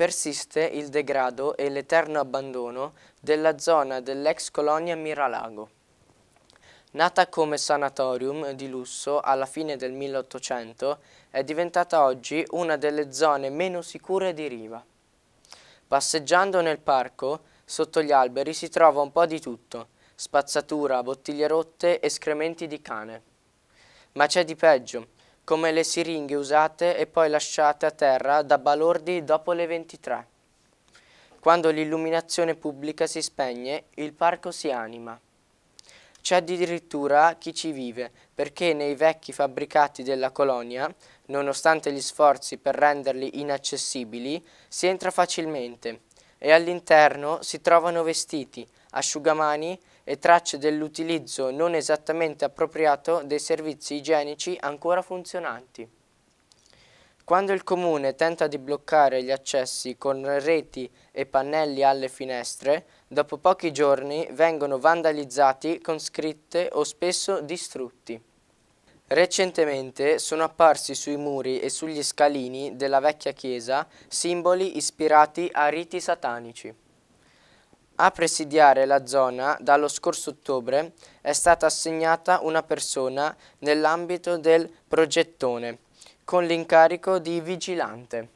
persiste il degrado e l'eterno abbandono della zona dell'ex colonia Miralago. Nata come sanatorium di lusso alla fine del 1800, è diventata oggi una delle zone meno sicure di Riva. Passeggiando nel parco, sotto gli alberi si trova un po' di tutto, spazzatura, bottiglie rotte, escrementi di cane. Ma c'è di peggio, come le siringhe usate e poi lasciate a terra da balordi dopo le 23. Quando l'illuminazione pubblica si spegne, il parco si anima. C'è addirittura chi ci vive, perché nei vecchi fabbricati della colonia, nonostante gli sforzi per renderli inaccessibili, si entra facilmente e all'interno si trovano vestiti, asciugamani e tracce dell'utilizzo non esattamente appropriato dei servizi igienici ancora funzionanti. Quando il comune tenta di bloccare gli accessi con reti e pannelli alle finestre, dopo pochi giorni vengono vandalizzati con scritte o spesso distrutti. Recentemente sono apparsi sui muri e sugli scalini della vecchia chiesa simboli ispirati a riti satanici. A presidiare la zona dallo scorso ottobre è stata assegnata una persona nell'ambito del progettone con l'incarico di vigilante.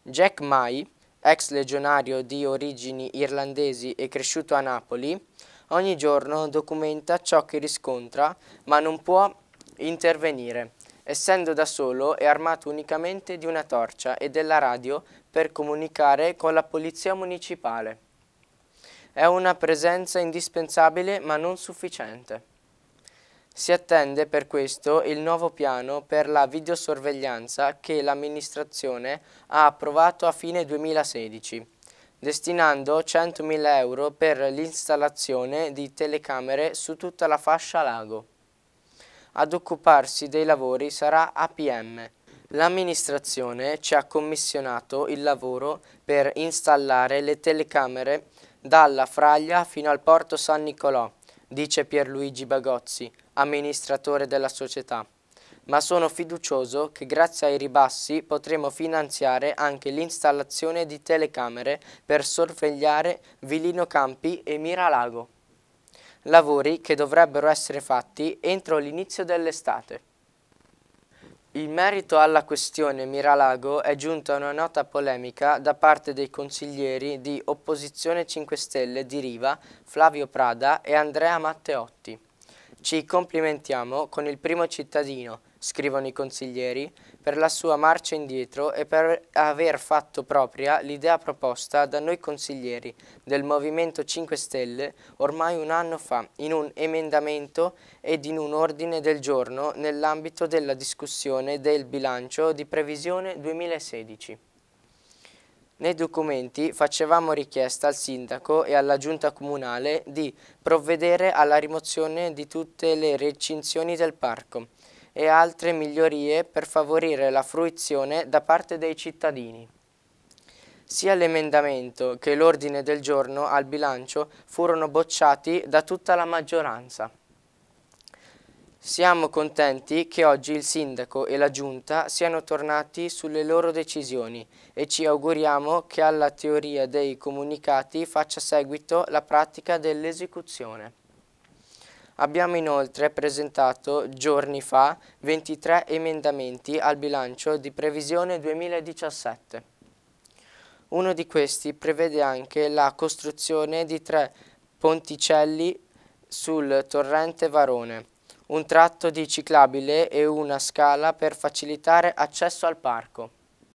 Jack Mai, ex legionario di origini irlandesi e cresciuto a Napoli, ogni giorno documenta ciò che riscontra ma non può intervenire, essendo da solo e armato unicamente di una torcia e della radio per comunicare con la polizia municipale è una presenza indispensabile ma non sufficiente. Si attende per questo il nuovo piano per la videosorveglianza che l'amministrazione ha approvato a fine 2016, destinando 100.000 euro per l'installazione di telecamere su tutta la fascia lago. Ad occuparsi dei lavori sarà APM. L'amministrazione ci ha commissionato il lavoro per installare le telecamere dalla Fraglia fino al porto San Nicolò, dice Pierluigi Bagozzi, amministratore della società. Ma sono fiducioso che grazie ai ribassi potremo finanziare anche l'installazione di telecamere per sorvegliare Vilino Campi e Miralago. Lavori che dovrebbero essere fatti entro l'inizio dell'estate. In merito alla questione Miralago è giunta una nota polemica da parte dei consiglieri di Opposizione 5 Stelle di Riva, Flavio Prada e Andrea Matteotti. Ci complimentiamo con il primo cittadino, scrivono i consiglieri, per la sua marcia indietro e per aver fatto propria l'idea proposta da noi consiglieri del Movimento 5 Stelle ormai un anno fa in un emendamento ed in un ordine del giorno nell'ambito della discussione del bilancio di previsione 2016. Nei documenti facevamo richiesta al sindaco e alla giunta comunale di provvedere alla rimozione di tutte le recinzioni del parco e altre migliorie per favorire la fruizione da parte dei cittadini. Sia l'emendamento che l'ordine del giorno al bilancio furono bocciati da tutta la maggioranza. Siamo contenti che oggi il Sindaco e la Giunta siano tornati sulle loro decisioni e ci auguriamo che alla teoria dei comunicati faccia seguito la pratica dell'esecuzione. Abbiamo inoltre presentato giorni fa 23 emendamenti al bilancio di previsione 2017. Uno di questi prevede anche la costruzione di tre ponticelli sul torrente Varone un tratto di ciclabile e una scala per facilitare accesso al parco.